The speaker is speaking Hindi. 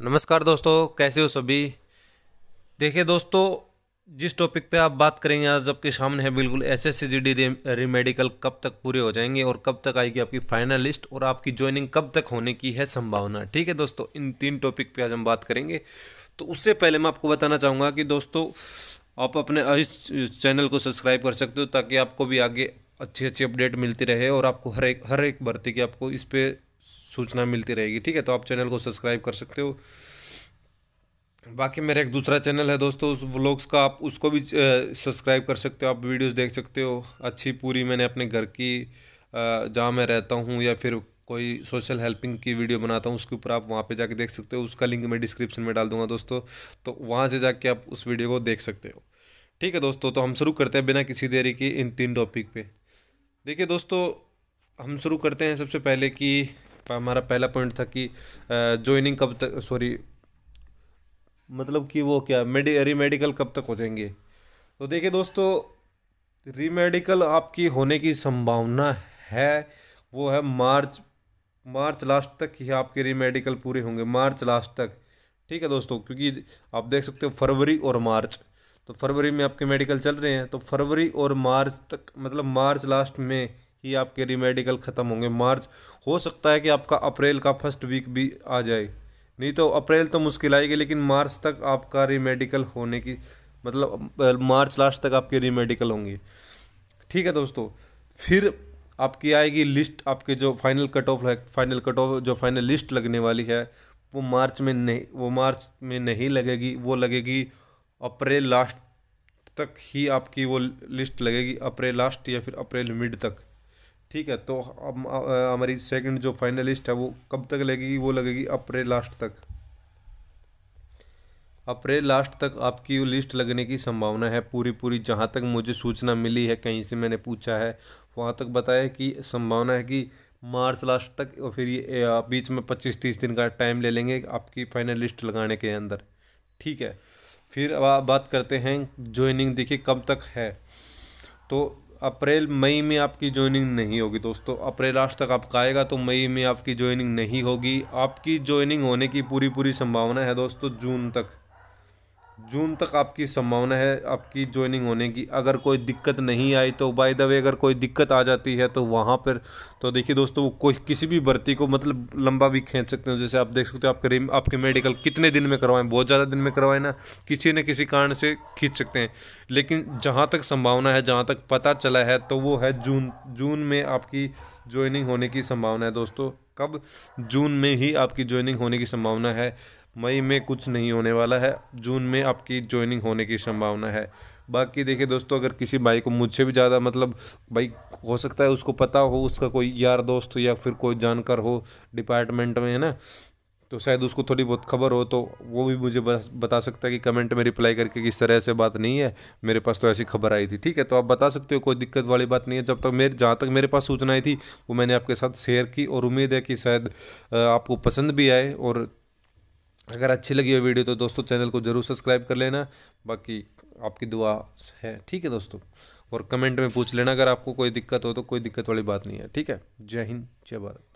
नमस्कार दोस्तों कैसे हो सभी देखिए दोस्तों जिस टॉपिक पे आप बात करेंगे आज आपके सामने है बिल्कुल S S C G D remedical कब तक पूरे हो जाएंगे और कब तक आएगी आपकी फाइनल लिस्ट और आपकी ज्वाइनिंग कब तक होने की है संभावना ठीक है दोस्तों इन तीन टॉपिक पे आज हम बात करेंगे तो उससे पहले मैं आपको बताना चाहूँगा कि दोस्तों आप अपने इस चैनल को सब्सक्राइब कर सकते हो ताकि आपको भी आगे अच्छी अच्छी अपडेट मिलती रहे और आपको हर एक हर एक भर्ती की आपको इस पर सूचना मिलती रहेगी ठीक है तो आप चैनल को सब्सक्राइब कर सकते हो बाकी मेरा एक दूसरा चैनल है दोस्तों उस व्लॉग्स का आप उसको भी सब्सक्राइब कर सकते हो आप वीडियोस देख सकते हो अच्छी पूरी मैंने अपने घर की जहाँ मैं रहता हूँ या फिर कोई सोशल हेल्पिंग की वीडियो बनाता हूँ उसके ऊपर आप वहाँ पे जाके देख सकते हो उसका लिंक मैं डिस्क्रिप्शन में डाल दूंगा दोस्तों तो वहाँ से जाके आप उस वीडियो को देख सकते हो ठीक है दोस्तों तो हम शुरू करते हैं बिना किसी देरी के इन तीन टॉपिक पे देखिए दोस्तों हम शुरू करते हैं सबसे पहले कि हमारा पहला पॉइंट था कि ज्वाइनिंग कब तक सॉरी मतलब कि वो क्या मेडि रीमेडिकल कब तक हो जाएंगे तो देखिए दोस्तों रीमेडिकल आपकी होने की संभावना है वो है मार्च मार्च लास्ट तक ही आपके रीमेडिकल पूरे होंगे मार्च लास्ट तक ठीक है दोस्तों क्योंकि आप देख सकते हो फरवरी और मार्च तो फरवरी में आपके मेडिकल चल रहे हैं तो फरवरी और मार्च तक मतलब मार्च लास्ट में ही आपके रिमेडिकल ख़त्म होंगे मार्च हो सकता है कि आपका अप्रैल का फर्स्ट वीक भी आ जाए नहीं तो अप्रैल तो मुश्किल आएगी लेकिन मार्च तक आपका रिमेडिकल होने की मतलब मार्च लास्ट तक आपके रिमेडिकल होंगे ठीक है दोस्तों फिर आपकी आएगी लिस्ट आपके जो फाइनल कट ऑफ है फाइनल कट ऑफ जो फाइनल लिस्ट लगने वाली है वो मार्च में नहीं वो मार्च में नहीं लगेगी वो लगेगी अप्रैल लास्ट तक ही आपकी वो लिस्ट लगेगी अप्रैल लास्ट या फिर अप्रैल मिड तक ठीक है तो अब हमारी सेकंड जो फाइनलिस्ट है वो कब तक लगेगी वो लगेगी अप्रैल लास्ट तक अप्रैल लास्ट तक आपकी लिस्ट लगने की संभावना है पूरी पूरी जहाँ तक मुझे सूचना मिली है कहीं से मैंने पूछा है वहाँ तक बताया कि संभावना है कि मार्च लास्ट तक और फिर ये बीच में पच्चीस तीस दिन का टाइम ले लेंगे आपकी फाइनल लिस्ट लगाने के अंदर ठीक है फिर अब बात करते हैं ज्वाइनिंग देखिए कब तक है तो अप्रैल मई में आपकी ज्वाइनिंग नहीं होगी दोस्तों अप्रैल लास्ट तक आपका आएगा तो मई में आपकी ज्वाइनिंग नहीं होगी आपकी ज्वाइनिंग होने की पूरी पूरी संभावना है दोस्तों जून तक जून तक आपकी संभावना है आपकी ज्वाइनिंग होने की अगर कोई दिक्कत नहीं आई तो बाय द वे अगर कोई दिक्कत आ जाती है तो वहाँ पर तो देखिए दोस्तों वो कोई किसी भी भर्ती को मतलब लंबा भी खींच सकते हो जैसे आप देख सकते हो आपके रिम आपके मेडिकल कितने दिन में करवाएं बहुत ज़्यादा दिन में करवाएं ना किसी न किसी कारण से खींच सकते हैं लेकिन जहाँ तक संभावना है जहाँ तक पता चला है तो वो है जून जून में आपकी ज्वाइनिंग होने की संभावना है दोस्तों कब जून में ही आपकी ज्वाइनिंग होने की संभावना है मई में कुछ नहीं होने वाला है जून में आपकी ज्वाइनिंग होने की संभावना है बाकी देखिए दोस्तों अगर किसी भाई को मुझसे भी ज़्यादा मतलब भाई हो सकता है उसको पता हो उसका कोई यार दोस्त हो या फिर कोई जानकार हो डिपार्टमेंट में है ना तो शायद उसको थोड़ी बहुत खबर हो तो वो भी मुझे बस बता सकता है कि कमेंट में रिप्लाई करके किस तरह से बात नहीं है मेरे पास तो ऐसी खबर आई थी ठीक है तो आप बता सकते हो कोई दिक्कत वाली बात नहीं है जब तक मेरे जहाँ तक मेरे पास सूचना आई थी वो मैंने आपके साथ शेयर की और उम्मीद है कि शायद आपको पसंद भी आए और अगर अच्छी लगी हो वीडियो तो दोस्तों चैनल को ज़रूर सब्सक्राइब कर लेना बाकी आपकी दुआ है ठीक है दोस्तों और कमेंट में पूछ लेना अगर आपको कोई दिक्कत हो तो कोई दिक्कत वाली बात नहीं है ठीक है जय हिंद जय भारत